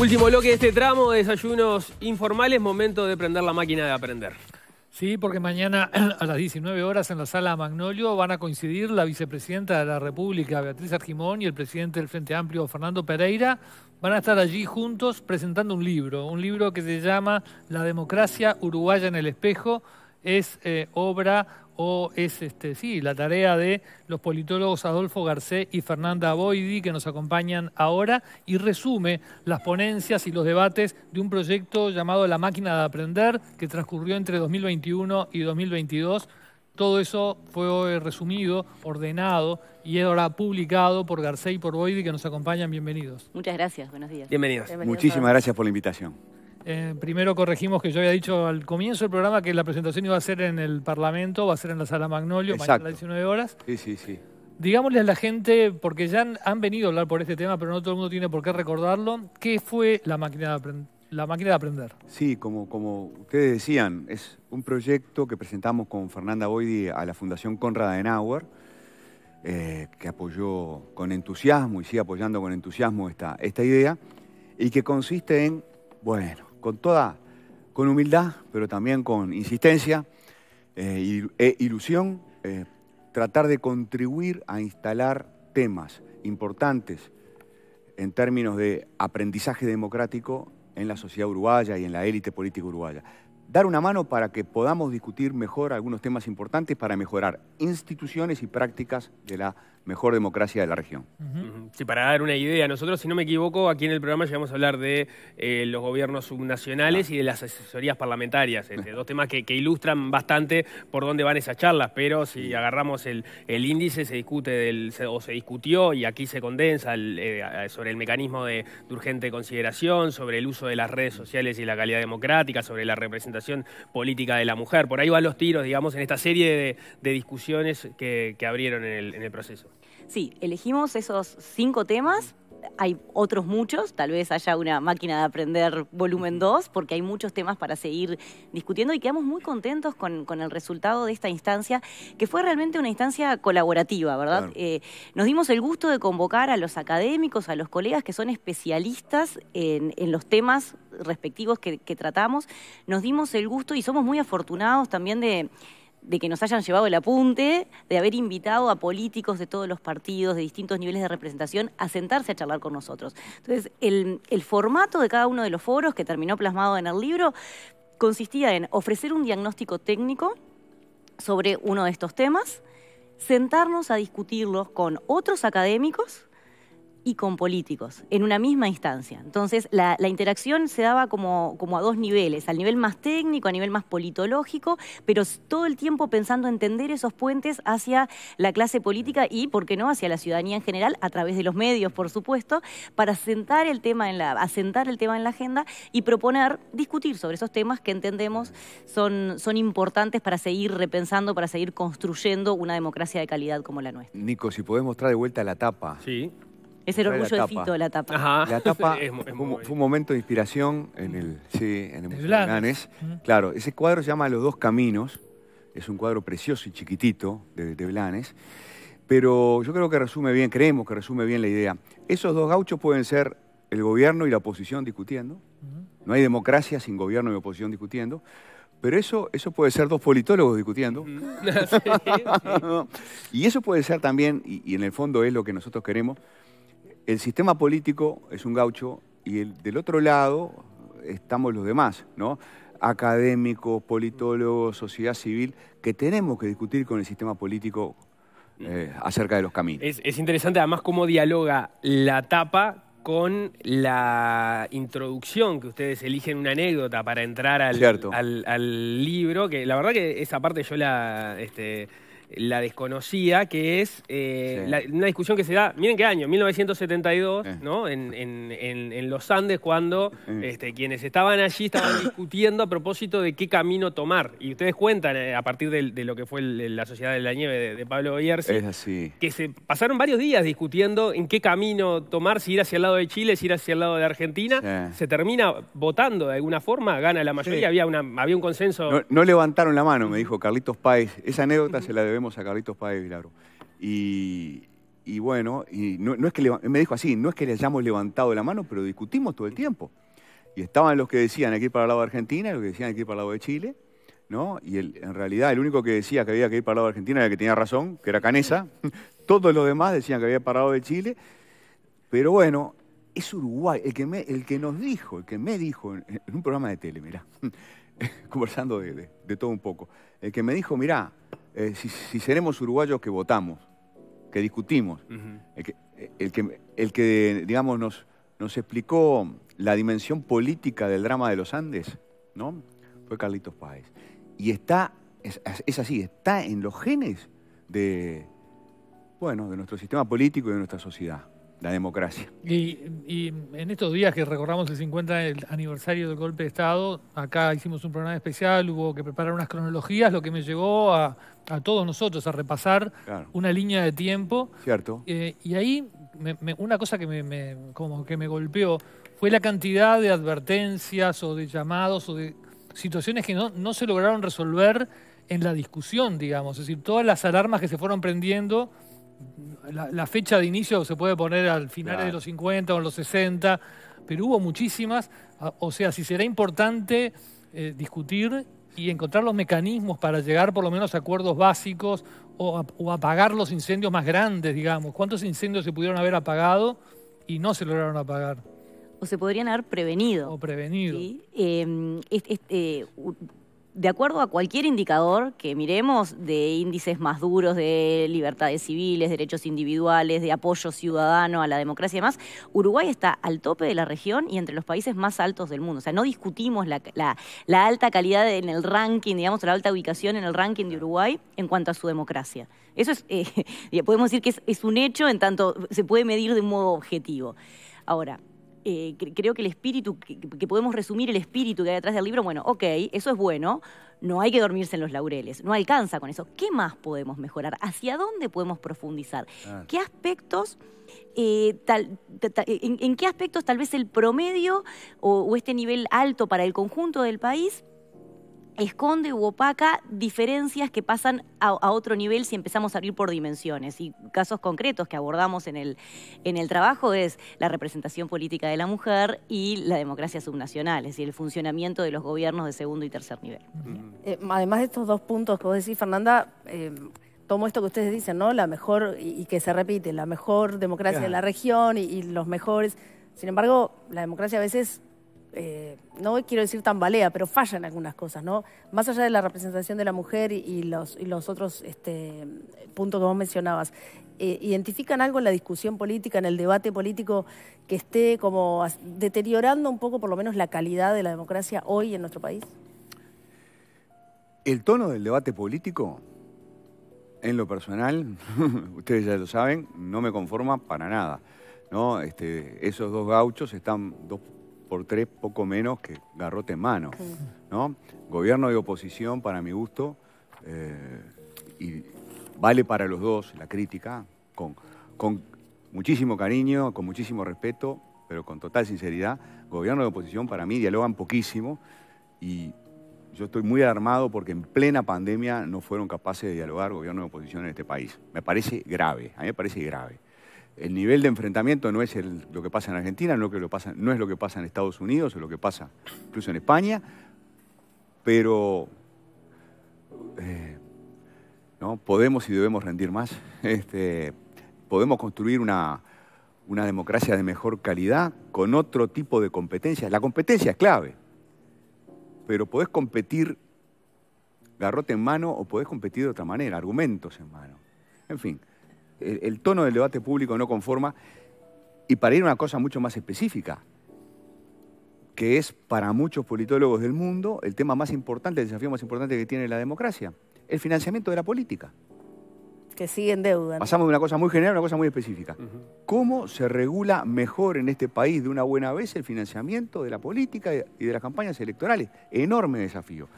Último bloque de este tramo desayunos informales, momento de prender la máquina de aprender. Sí, porque mañana a las 19 horas en la sala Magnolio van a coincidir la vicepresidenta de la República, Beatriz Argimón, y el presidente del Frente Amplio, Fernando Pereira. Van a estar allí juntos presentando un libro, un libro que se llama La democracia uruguaya en el espejo. Es eh, obra o es este, sí, la tarea de los politólogos Adolfo Garcés y Fernanda Boidi que nos acompañan ahora y resume las ponencias y los debates de un proyecto llamado La máquina de aprender que transcurrió entre 2021 y 2022. Todo eso fue eh, resumido, ordenado y es ahora publicado por Garcés y por Boidi que nos acompañan. Bienvenidos. Muchas gracias, buenos días. Bienvenidos Muchísimas gracias por la invitación. Eh, primero corregimos que yo había dicho al comienzo del programa que la presentación iba a ser en el Parlamento, va a ser en la Sala Magnolio, mañana a las 19 horas. Sí, sí, sí. Digámosle a la gente, porque ya han, venido a hablar por este tema, pero no todo el mundo tiene por qué recordarlo, ¿qué fue la máquina de, aprender? Sí, como, como ustedes decían, es un proyecto que presentamos con Fernanda Boidi a la Fundación Conrad Adenauer, eh, que apoyó con entusiasmo y sigue apoyando con entusiasmo esta, esta idea, y que consiste en, bueno, con toda, con humildad, pero también con insistencia eh, e ilusión, eh, tratar de contribuir a instalar temas importantes en términos de aprendizaje democrático en la sociedad uruguaya y en la élite política uruguaya. Dar una mano para que podamos discutir mejor algunos temas importantes para mejorar instituciones y prácticas de la mejor democracia de la región. Sí, para dar una idea, nosotros, si no me equivoco, aquí en el programa llegamos a hablar de eh, los gobiernos subnacionales ah. y de las asesorías parlamentarias, este, dos temas que, ilustran bastante por dónde van esas charlas, pero si agarramos el, índice, se discute del, o se discutió y aquí se condensa eh, sobre el mecanismo de, urgente consideración, sobre el uso de las redes sociales y la calidad democrática, sobre la representación política de la mujer. Por ahí van los tiros, digamos, en esta serie de, discusiones que, abrieron en el proceso. Sí, elegimos esos cinco temas. Hay otros muchos, tal vez haya una máquina de aprender volumen 2, porque hay muchos temas para seguir discutiendo y quedamos muy contentos con, el resultado de esta instancia, que fue realmente una instancia colaborativa, ¿verdad? Eh, nos dimos el gusto de convocar a los académicos, a los colegas que son especialistas en, los temas respectivos que tratamos. Nos dimos el gusto y somos muy afortunados también de de que nos hayan llevado el apunte, de haber invitado a políticos de todos los partidos, de distintos niveles de representación, a sentarse a charlar con nosotros. Entonces, el, el formato de cada uno de los foros que terminó plasmado en el libro consistía en ofrecer un diagnóstico técnico sobre uno de estos temas, sentarnos a discutirlos con otros académicos y con políticos en una misma instancia. Entonces, la, interacción se daba como, como, a dos niveles, al nivel más técnico, a nivel más politológico, pero todo el tiempo pensando en esos puentes hacia la clase política y, ¿por qué no?, hacia la ciudadanía en general, a través de los medios, por supuesto, para sentar el tema en la, asentar el tema en la agenda y proponer, discutir sobre esos temas que entendemos son, son importantes para seguir repensando, para seguir construyendo una democracia de calidad como la nuestra. Nico, si podemos mostrar de vuelta la tapa. Sí. Es el orgullo de Fito, la tapa. La tapa fue, un, momento de inspiración en el, sí, en Blanes. Claro, ese cuadro se llama Los dos caminos. Es un cuadro precioso y chiquitito de, Blanes. Pero yo creo que resume bien, creemos que resume bien la idea. Esos dos gauchos pueden ser el gobierno y la oposición discutiendo. No hay democracia sin gobierno y oposición discutiendo. Pero eso, eso puede ser dos politólogos discutiendo. y eso puede ser también, y, en el fondo es lo que nosotros queremos, el sistema político es un gaucho y del otro lado estamos los demás, ¿no? Académicos, politólogos, sociedad civil, que tenemos que discutir con el sistema político eh, acerca de los caminos. Es, interesante además cómo dialoga la tapa con la introducción que ustedes eligen una anécdota para entrar al, al, libro, que la verdad que esa parte yo la... Este, la desconocía que es eh, una discusión que se da, miren qué año, 1972, eh. ¿no? En, los Andes, cuando eh. este, quienes estaban allí estaban discutiendo a propósito de qué camino tomar. Y ustedes cuentan, a partir de, lo que fue la Sociedad de la Nieve de, Pablo así que se pasaron varios días discutiendo en qué camino tomar, si ir hacia el lado de Chile, si ir hacia el lado de Argentina. Se termina votando de alguna forma, gana la mayoría, había, una, había un consenso. No, levantaron la mano, me dijo Carlitos Páez. Esa anécdota se la debe a Carlitos Páez claro, Y, bueno, y no, es que me dijo así, no es que le hayamos levantado la mano, pero discutimos todo el tiempo. Y estaban los que decían aquí para el lado de Argentina, los que decían aquí que para el lado de Chile, ¿no? Y en realidad el único que decía que había que ir para el lado de Argentina era el que tenía razón, que era Canesa. Todos los demás decían que había parado de Chile. Pero bueno, es Uruguay, el que, el que nos dijo, el que me dijo en, en un programa de tele, mirá, conversando de, todo un poco, el que me dijo, mirá, eh, si, seremos uruguayos que votamos, que discutimos, el, que, el, que, digamos, nos, nos explicó la dimensión política del drama de los Andes, ¿no? Fue Carlitos Páez. Y está, es, así, está en los genes de, bueno, de nuestro sistema político y de nuestra sociedad la democracia. Y, en estos días que recordamos el 50 aniversario del golpe de Estado, acá hicimos un programa especial, hubo que preparar unas cronologías, lo que me llevó a, todos nosotros a repasar una línea de tiempo. Cierto. Eh, y ahí una cosa que me, me, como que me golpeó fue la cantidad de advertencias o de llamados o de situaciones que no, no se lograron resolver en la discusión, digamos. Es decir, todas las alarmas que se fueron prendiendo la, fecha de inicio se puede poner al final de los 50 o los 60, pero hubo muchísimas. Ah, o sea, si será importante eh, discutir y encontrar los mecanismos para llegar por lo menos a acuerdos básicos o, apagar los incendios más grandes, digamos. ¿Cuántos incendios se pudieron haber apagado y no se lograron apagar? O se podrían haber prevenido. O prevenido. este, de acuerdo a cualquier indicador que miremos de índices más duros de libertades civiles, derechos individuales, de apoyo ciudadano a la democracia y demás, Uruguay está al tope de la región y entre los países más altos del mundo. O sea, no discutimos la, alta calidad en el ranking, digamos, la alta ubicación en el ranking de Uruguay en cuanto a su democracia. Eso es, eh, podemos decir que es, un hecho en tanto se puede medir de un modo objetivo. Ahora, eh, creo que el espíritu, que, podemos resumir el espíritu que hay detrás del libro, bueno, ok, eso es bueno, no hay que dormirse en los laureles, no alcanza con eso. ¿Qué más podemos mejorar? ¿Hacia dónde podemos profundizar? ¿Qué aspectos, eh, en, qué aspectos tal vez el promedio o este nivel alto para el conjunto del país esconde u opaca diferencias que pasan a, otro nivel si empezamos a abrir por dimensiones. Y casos concretos que abordamos en el, en el trabajo es la representación política de la mujer y la democracia subnacional, es decir, el funcionamiento de los gobiernos de segundo y tercer nivel. Eh, además de estos dos puntos que vos decís, Fernanda, eh, tomo esto que ustedes dicen, ¿no? La mejor, y, que se repite, la mejor democracia de la región y los mejores... Sin embargo, la democracia a veces eh, no quiero decir tambalea, pero fallan algunas cosas, ¿no? Más allá de la representación de la mujer y, los, otros este, puntos que vos mencionabas, eh, ¿identifican algo en la discusión política, en el debate político, que esté como deteriorando un poco por lo menos la calidad de la democracia hoy en nuestro país? El tono del debate político, en lo personal, ustedes ya lo saben, no me conforma para nada. ¿no? Este, esos dos gauchos están, por tres, poco menos que garrote en mano. ¿no? Gobierno de oposición, para mi gusto, eh, y vale para los dos la crítica, con, con muchísimo cariño, con muchísimo respeto, pero con total sinceridad. Gobierno de oposición, para mí, dialogan poquísimo y yo estoy muy alarmado porque en plena pandemia no fueron capaces de dialogar gobierno de oposición en este país. Me parece grave, a mí me parece grave el nivel de enfrentamiento no es lo que pasa en Argentina, no, es lo que pasa en Estados Unidos o lo que pasa incluso en España, pero eh, ¿no? podemos y debemos rendir más. Este, podemos construir una, una democracia de mejor calidad con otro tipo de competencias. La competencia es clave, pero podés competir garrote en mano o podés competir de otra manera, argumentos en mano. En fin el, tono del debate público no conforma. Y para ir a una cosa mucho más específica, que es para muchos politólogos del mundo el tema más importante, el desafío más importante que tiene la democracia, el financiamiento de la política. Que sigue en deuda. Pasamos de una cosa muy general a una cosa muy específica. ¿Cómo se regula mejor en este país de una buena vez el financiamiento de la política y de las campañas electorales? Enorme desafío.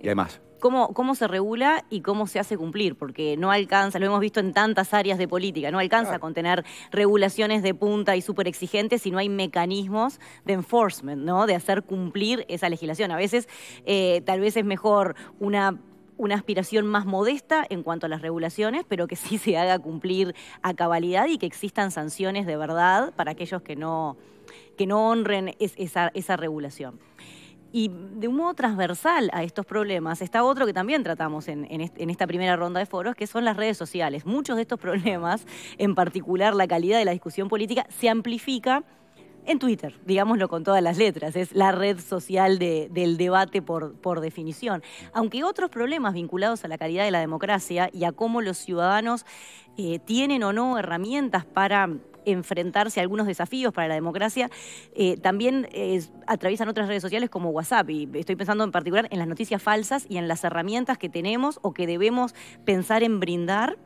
Y además, cómo, se regula y cómo se hace cumplir, porque no alcanza, lo hemos visto en tantas áreas de política, no alcanza con tener regulaciones de punta y súper exigentes si no hay mecanismos de enforcement, ¿no? De hacer cumplir esa legislación. A veces eh, tal vez es mejor una una aspiración más modesta en cuanto a las regulaciones, pero que sí se haga cumplir a cabalidad y que existan sanciones de verdad para aquellos que no, que no honren esa, esa regulación. Y de un modo transversal a estos problemas está otro que también tratamos en, esta primera ronda de foros, que son las redes sociales. Muchos de estos problemas, en particular la calidad de la discusión política, se amplifica en Twitter, digámoslo con todas las letras, es la red social del debate por, definición. Aunque otros problemas vinculados a la calidad de la democracia y a cómo los ciudadanos eh, tienen o no herramientas para enfrentarse a algunos desafíos para la democracia, eh, también atraviesan otras redes sociales como WhatsApp. Y estoy pensando en particular en las noticias falsas y en las herramientas que tenemos o que debemos pensar en brindar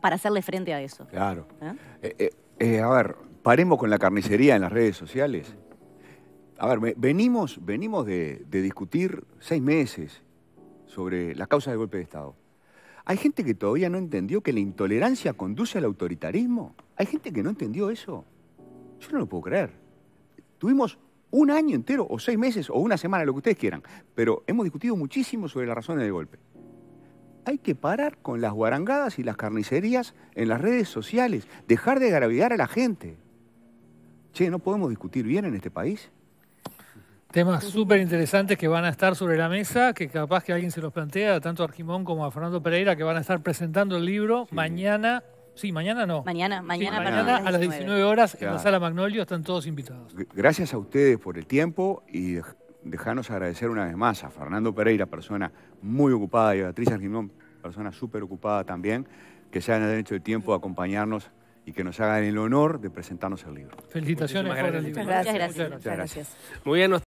para hacerle frente a eso. Claro. ¿Ah? Eh, eh, a ver, paremos con la carnicería en las redes sociales. A ver, venimos, venimos de, de discutir seis meses sobre las causas del golpe de Estado. Hay gente que todavía no entendió que la intolerancia conduce al autoritarismo. Hay gente que no entendió eso. Yo no lo puedo creer. Tuvimos un año entero, o seis meses, o una semana, lo que ustedes quieran, pero hemos discutido muchísimo sobre las razones del golpe. Hay que parar con las guarangadas y las carnicerías en las redes sociales, dejar de agraviar a la gente. Che, ¿no podemos discutir bien en este país? Temas súper interesantes que van a estar sobre la mesa, que capaz que alguien se los plantea, tanto a como a Fernando Pereira, que van a estar presentando el libro mañana. Sí, mañana no. Mañana, mañana, a las 19 horas en la sala Magnolio están todos invitados. Gracias a ustedes por el tiempo y dejarnos agradecer una vez más a Fernando Pereira, persona muy ocupada, y a Beatriz Argimón, persona súper ocupada también, que se hayan hecho el tiempo de acompañarnos y que nos hagan el honor de presentarnos el libro. Felicitaciones. Muchas gracias. Muchas gracias. gracias. Muy bien.